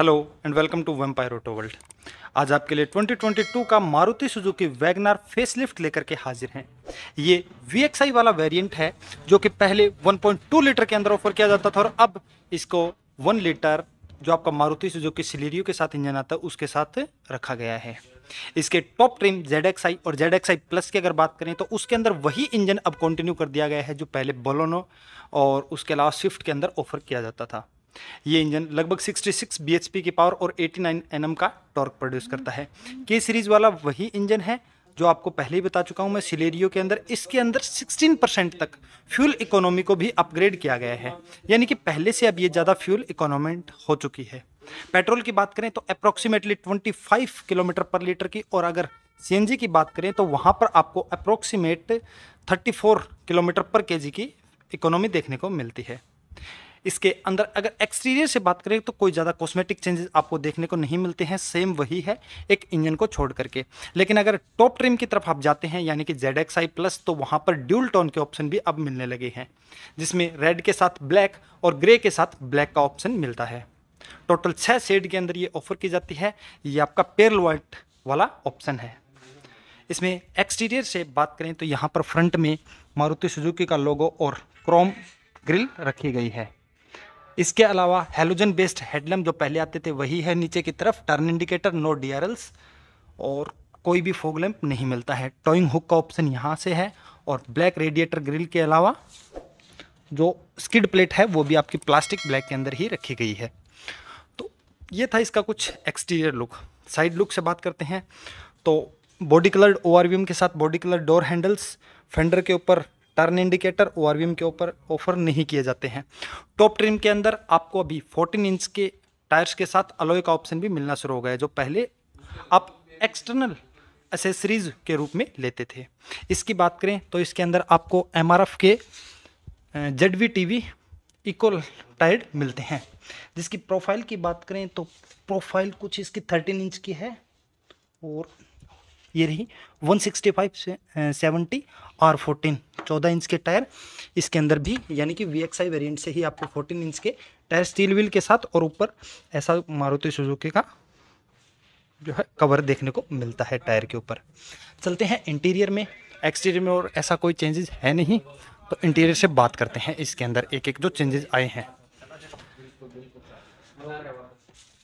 hello and welcome to vampire auto world आज आपके लिए 2022 का मारुति सुजुकी वैगनार फेसलिफ्ट लेकर के हाजिर हैं ये वी वाला वेरिएंट है जो कि पहले 1.2 लीटर के अंदर ऑफर किया जाता था और अब इसको 1 लीटर जो आपका मारुति सुजुकी सिलेरियो के साथ इंजन आता है उसके साथ रखा गया है इसके टॉप ट्रिम जेड और जेड प्लस की अगर बात करें तो उसके अंदर वही इंजन अब कंटिन्यू कर दिया गया है जो पहले बोलोनो और उसके अलावा स्विफ्ट के अंदर ऑफर किया जाता था ये इंजन लगभग 66 bhp की पावर और 89 nm का टॉर्क प्रोड्यूस करता है के सीरीज वाला वही इंजन है जो आपको पहले ही बता चुका हूँ मैं सिलेरियो के अंदर इसके अंदर 16 परसेंट तक फ्यूल इकोनॉमी को भी अपग्रेड किया गया है यानी कि पहले से अब ये ज़्यादा फ्यूल इकोनॉमेंट हो चुकी है पेट्रोल की बात करें तो अप्रोक्सीमेटली 25 किलोमीटर पर लीटर की और अगर सी की बात करें तो वहाँ पर आपको अप्रोक्सीमेट थर्टी किलोमीटर पर के की इकोनॉमी देखने को मिलती है इसके अंदर अगर एक्सटीरियर से बात करें तो कोई ज़्यादा कॉस्मेटिक चेंजेस आपको देखने को नहीं मिलते हैं सेम वही है एक इंजन को छोड़ करके लेकिन अगर टॉप ट्रिम की तरफ आप जाते हैं यानी कि जेड एक्स आई प्लस तो वहाँ पर ड्यूल टोन के ऑप्शन भी अब मिलने लगे हैं जिसमें रेड के साथ ब्लैक और ग्रे के साथ ब्लैक का ऑप्शन मिलता है टोटल छः शेड के अंदर ये ऑफर की जाती है ये आपका पेरल वाइट वाला ऑप्शन है इसमें एक्सटीरियर से बात करें तो यहाँ पर फ्रंट में मारुति सुजुकी का लोगो और क्रोम ग्रिल रखी गई है इसके अलावा हेलोजन बेस्ड हेडलैम्प जो पहले आते थे वही है नीचे की तरफ टर्न इंडिकेटर नो डी और कोई भी फोग लैंप नहीं मिलता है टॉइंग हुक का ऑप्शन यहाँ से है और ब्लैक रेडिएटर ग्रिल के अलावा जो स्किड प्लेट है वो भी आपकी प्लास्टिक ब्लैक के अंदर ही रखी गई है तो ये था इसका कुछ एक्सटीरियर लुक साइड लुक से बात करते हैं तो बॉडी कलर्ड ओ के साथ body colour door handles fender के ऊपर टर्न इंडिकेटर ओ के ऊपर ऑफर नहीं किए जाते हैं टॉप ट्रिम के अंदर आपको अभी 14 इंच के टायर्स के साथ अलॉय का ऑप्शन भी मिलना शुरू हो गया है जो पहले आप एक्सटर्नल एसेसरीज के रूप में लेते थे इसकी बात करें तो इसके अंदर आपको M K Z V T V equal tyred मिलते हैं जिसकी प्रोफाइल की बात करें तो प्रोफाइल कुछ इसकी थर्टीन इंच की है और ये रही 165 70 और 14 14 इंच के टायर इसके अंदर भी यानी कि वी एक्स वेरियंट से ही आपको 14 इंच के टायर स्टील व्हील के साथ और ऊपर ऐसा मारुति सुजुकी का जो है कवर देखने को मिलता है टायर के ऊपर चलते हैं इंटीरियर में एक्सटीरियर में और ऐसा कोई चेंजेस है नहीं तो इंटीरियर से बात करते हैं इसके अंदर एक एक जो चेंजेस आए हैं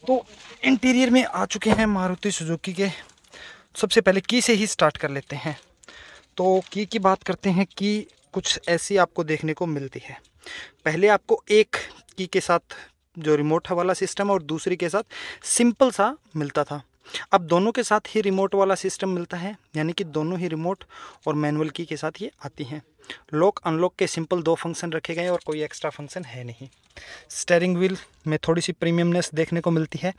तो इंटीरियर में आ चुके हैं मारुति सुजुकी के सबसे पहले की से ही स्टार्ट कर लेते हैं तो की की बात करते हैं की कुछ ऐसी आपको देखने को मिलती है पहले आपको एक की के साथ जो रिमोट वाला सिस्टम और दूसरी के साथ सिंपल सा मिलता था अब दोनों के साथ ही रिमोट वाला सिस्टम मिलता है यानी कि दोनों ही रिमोट और मैनुअल की के साथ ये आती हैं लॉक अनलॉक के सिंपल दो फंक्शन रखे गए और कोई एक्स्ट्रा फंक्शन है नहीं स्टेयरिंग व्हील में थोड़ी सी प्रीमियमनेस देखने को मिलती है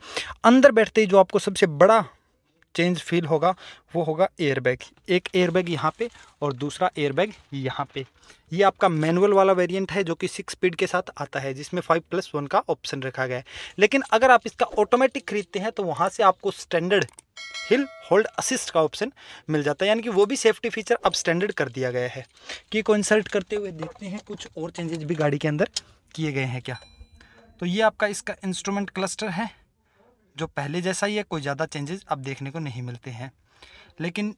अंदर बैठते ही जो आपको सबसे बड़ा चेंज फील होगा वो होगा एयरबैग एक एयरबैग यहाँ पे और दूसरा एयरबैग यहाँ पे ये आपका मैनुअल वाला वेरिएंट है जो कि सिक्स स्पीड के साथ आता है जिसमें फाइव प्लस वन का ऑप्शन रखा गया है लेकिन अगर आप इसका ऑटोमेटिक खरीदते हैं तो वहाँ से आपको स्टैंडर्ड हिल होल्ड असिस्ट का ऑप्शन मिल जाता है यानी कि वो भी सेफ्टी फीचर अब स्टैंडर्ड कर दिया गया है कि को इंसल्ट करते हुए देखते हैं कुछ और चेंजेज भी गाड़ी के अंदर किए गए हैं क्या तो ये आपका इसका इंस्ट्रूमेंट क्लस्टर है जो पहले जैसा ही है कोई ज़्यादा चेंजेस अब देखने को नहीं मिलते हैं लेकिन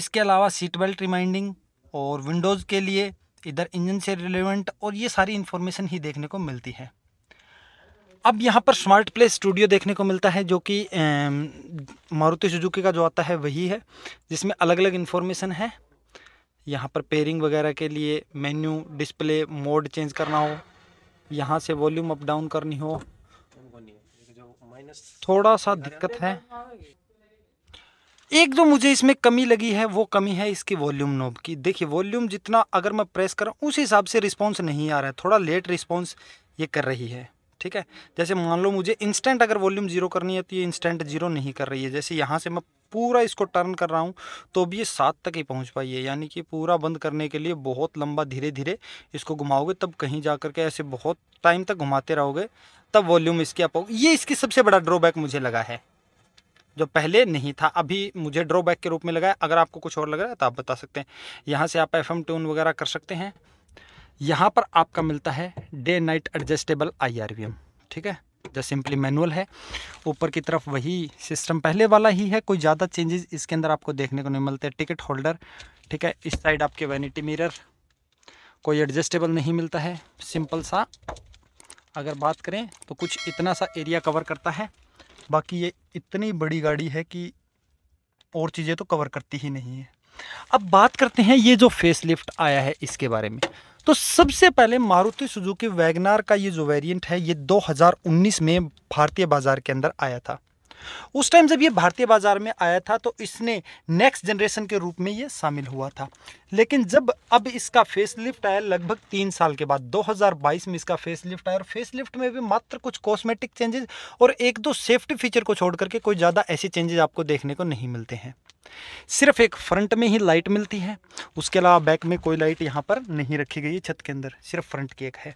इसके अलावा सीट बेल्ट रिमाइंडिंग और विंडोज़ के लिए इधर इंजन से रिलेवेंट और ये सारी इन्फॉर्मेशन ही देखने को मिलती है अब यहाँ पर स्मार्ट प्ले स्टूडियो देखने को मिलता है जो कि मारुति सुजुकी का जो आता है वही है जिसमें अलग अलग इन्फॉर्मेशन है यहाँ पर पेयरिंग वगैरह के लिए मेन्यू डिस्प्ले मोड चेंज करना हो यहाँ से वॉल्यूम अप डाउन करनी हो थोड़ा सा दिक्कत है एक जो मुझे इसमें कमी लगी है वो कमी है इसकी वॉल्यूम नोब की देखिए वॉल्यूम जितना अगर मैं प्रेस करूँ उस हिसाब से रिस्पॉन्स नहीं आ रहा है थोड़ा लेट रिस्पॉन्स ये कर रही है ठीक है जैसे मान लो मुझे इंस्टेंट अगर वॉल्यूम जीरो करनी है तो ये इंस्टेंट जीरो नहीं कर रही है जैसे यहाँ से मैं पूरा इसको टर्न कर रहा हूँ तो भी ये सात तक ही पहुँच पाई है यानी कि पूरा बंद करने के लिए बहुत लंबा धीरे धीरे इसको घुमाओगे तब कहीं जा करके ऐसे बहुत टाइम तक घुमाते रहोगे तब वॉल्यूम इसकी आप ये इसकी सबसे बड़ा ड्रॉबैक मुझे लगा है जो पहले नहीं था अभी मुझे ड्रॉबैक के रूप में लगा है अगर आपको कुछ और लग रहा है तो आप बता सकते हैं यहाँ से आप एफ ट्यून वगैरह कर सकते हैं यहाँ पर आपका मिलता है डे नाइट एडजस्टेबल आई ठीक है जो सिंपली मैनुअल है ऊपर की तरफ वही सिस्टम पहले वाला ही है कोई ज़्यादा चेंजेस इसके अंदर आपको देखने को नहीं मिलते टिकट होल्डर ठीक है इस साइड आपके वैनिटी मिरर कोई एडजस्टेबल नहीं मिलता है सिंपल सा अगर बात करें तो कुछ इतना सा एरिया कवर करता है बाकी ये इतनी बड़ी गाड़ी है कि और चीज़ें तो कवर करती ही नहीं है अब बात करते हैं ये जो फेस आया है इसके बारे में तो सबसे पहले मारुति सुजुकी वैगनार का ये जो वेरिएंट है ये 2019 में भारतीय बाज़ार के अंदर आया था उस टाइम जब ये भारतीय बाज़ार में आया था तो इसने नेक्स्ट जनरेशन के रूप में ये शामिल हुआ था लेकिन जब अब इसका फेसलिफ्ट आया लगभग तीन साल के बाद 2022 में इसका फेसलिफ्ट आया और फेसलिफ्ट में भी मात्र कुछ कॉस्मेटिक चेंजेस और एक दो सेफ्टी फीचर को छोड़ करके कोई ज़्यादा ऐसे चेंजेस आपको देखने को नहीं मिलते हैं सिर्फ एक फ्रंट में ही लाइट मिलती है उसके अलावा बैक में कोई लाइट यहाँ पर नहीं रखी गई है छत के अंदर सिर्फ फ्रंट की एक है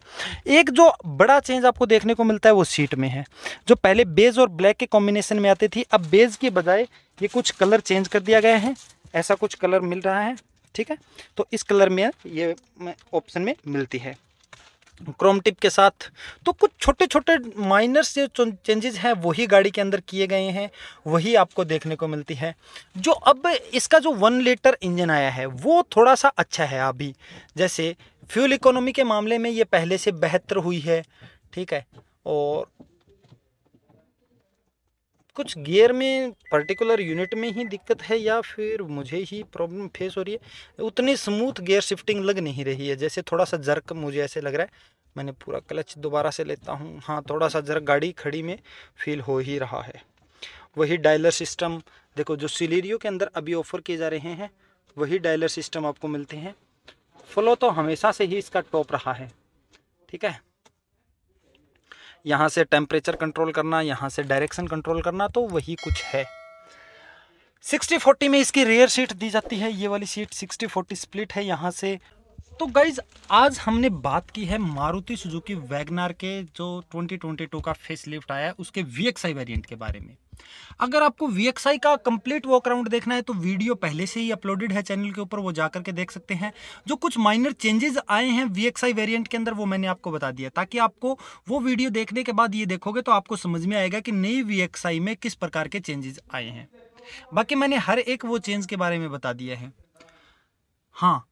एक जो बड़ा चेंज आपको देखने को मिलता है वो सीट में है जो पहले बेज और ब्लैक के कॉम्बिनेशन कलेक्शन में आती थी अब बेज के बजाय ये कुछ कलर चेंज कर दिया गया है ऐसा कुछ कलर मिल रहा है ठीक है तो इस कलर में ये ऑप्शन में मिलती है क्रोम टिप के साथ तो कुछ छोटे छोटे माइनर से चेंजेस हैं वही गाड़ी के अंदर किए गए हैं वही आपको देखने को मिलती है जो अब इसका जो वन लीटर इंजन आया है वो थोड़ा सा अच्छा है अभी जैसे फ्यूल इकोनॉमी के मामले में ये पहले से बेहतर हुई है ठीक है और कुछ गियर में पर्टिकुलर यूनिट में ही दिक्कत है या फिर मुझे ही प्रॉब्लम फेस हो रही है उतनी स्मूथ गियर शिफ्टिंग लग नहीं रही है जैसे थोड़ा सा जर्क मुझे ऐसे लग रहा है मैंने पूरा क्लच दोबारा से लेता हूँ हाँ थोड़ा सा जर्क गाड़ी खड़ी में फील हो ही रहा है वही डायलर सिस्टम देखो जो सिलेरियो के अंदर अभी ऑफ़र किए जा रहे हैं वही डायलर सिस्टम आपको मिलते हैं फ्लो तो हमेशा से ही इसका टॉप रहा है ठीक है यहाँ से टेम्परेचर कंट्रोल करना यहाँ से डायरेक्शन कंट्रोल करना तो वही कुछ है सिक्सटी फोर्टी में इसकी रेयर सीट दी जाती है ये वाली सीट सिक्सटी फोर्टी स्प्लिट है यहाँ से तो गाइज आज हमने बात की है मारुति सुजुकी वैगनार के जो 2022 का फेस लिफ्ट आया है उसके वी एक्स के बारे में अगर आपको VXI का कंप्लीट वॉक राउंड देखना है तो वीडियो पहले से ही अपलोडेड है चैनल के ऊपर वो जाकर के देख सकते हैं जो कुछ माइनर चेंजेस आए हैं VXI वेरिएंट के अंदर वो मैंने आपको बता दिया ताकि आपको वो वीडियो देखने के बाद ये देखोगे तो आपको समझ में आएगा कि नई वी में किस प्रकार के चेंजेस आए हैं बाकी मैंने हर एक वो चेंज के बारे में बता दिया है हाँ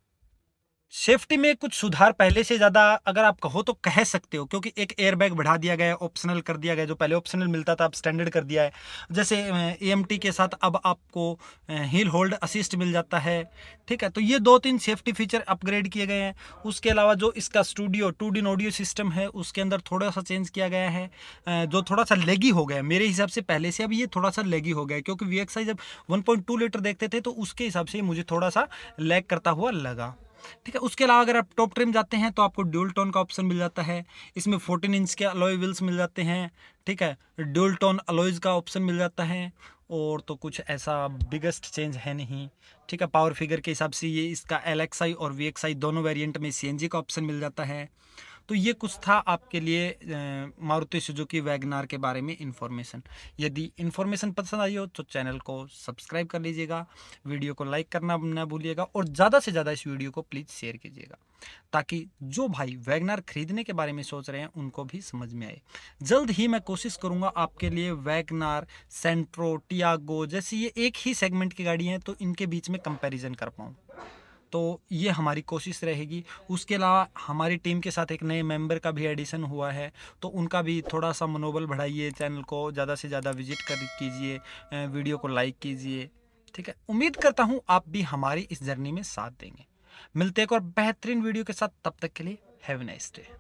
सेफ्टी में कुछ सुधार पहले से ज़्यादा अगर आप कहो तो कह सकते हो क्योंकि एक एयरबैग बढ़ा दिया गया है ऑप्शनल कर दिया गया जो पहले ऑप्शनल मिलता था अब स्टैंडर्ड कर दिया है जैसे ए e के साथ अब आपको हील होल्ड असिस्ट मिल जाता है ठीक है तो ये दो तीन सेफ्टी फीचर अपग्रेड किए गए हैं उसके अलावा जो इसका studio two DIN audio system है उसके अंदर थोड़ा सा चेंज किया गया है जो थोड़ा सा लेगी हो गया मेरे हिसाब से पहले से अब ये थोड़ा सा लेगी हो गया क्योंकि वी जब वन लीटर देखते थे तो उसके हिसाब से मुझे थोड़ा सा लैग करता हुआ लगा ठीक है उसके अलावा अगर आप टॉप ट्रिम जाते हैं तो आपको ड्यूल टोन का ऑप्शन मिल जाता है इसमें फोर्टीन इंच के अलॉय व्हील्स मिल जाते हैं ठीक है ड्यूल टोन अलॉयज़ का ऑप्शन मिल जाता है और तो कुछ ऐसा बिगेस्ट चेंज है नहीं ठीक है पावर फिगर के हिसाब से ये इसका एल और वी दोनों वेरियंट में सी का ऑप्शन मिल जाता है तो ये कुछ था आपके लिए मारुति सुजुकी वैगनार के बारे में इन्फॉर्मेशन यदि इन्फॉर्मेशन पसंद आई हो तो चैनल को सब्सक्राइब कर लीजिएगा वीडियो को लाइक करना ना भूलिएगा और ज़्यादा से ज़्यादा इस वीडियो को प्लीज़ शेयर कीजिएगा ताकि जो भाई वैगनार खरीदने के बारे में सोच रहे हैं उनको भी समझ में आए जल्द ही मैं कोशिश करूंगा आपके लिए वैगनार सेंट्रो टियागो जैसी ये एक ही सेगमेंट की गाड़ी हैं तो इनके बीच में कंपैरिजन कर पाऊँ तो ये हमारी कोशिश रहेगी उसके अलावा हमारी टीम के साथ एक नए मेंबर का भी एडिशन हुआ है तो उनका भी थोड़ा सा मनोबल बढ़ाइए चैनल को ज़्यादा से ज़्यादा विजिट कर कीजिए वीडियो को लाइक कीजिए ठीक है उम्मीद करता हूँ आप भी हमारी इस जर्नी में साथ देंगे मिलते एक और बेहतरीन वीडियो के साथ तब तक के लिए हैव नाइस डे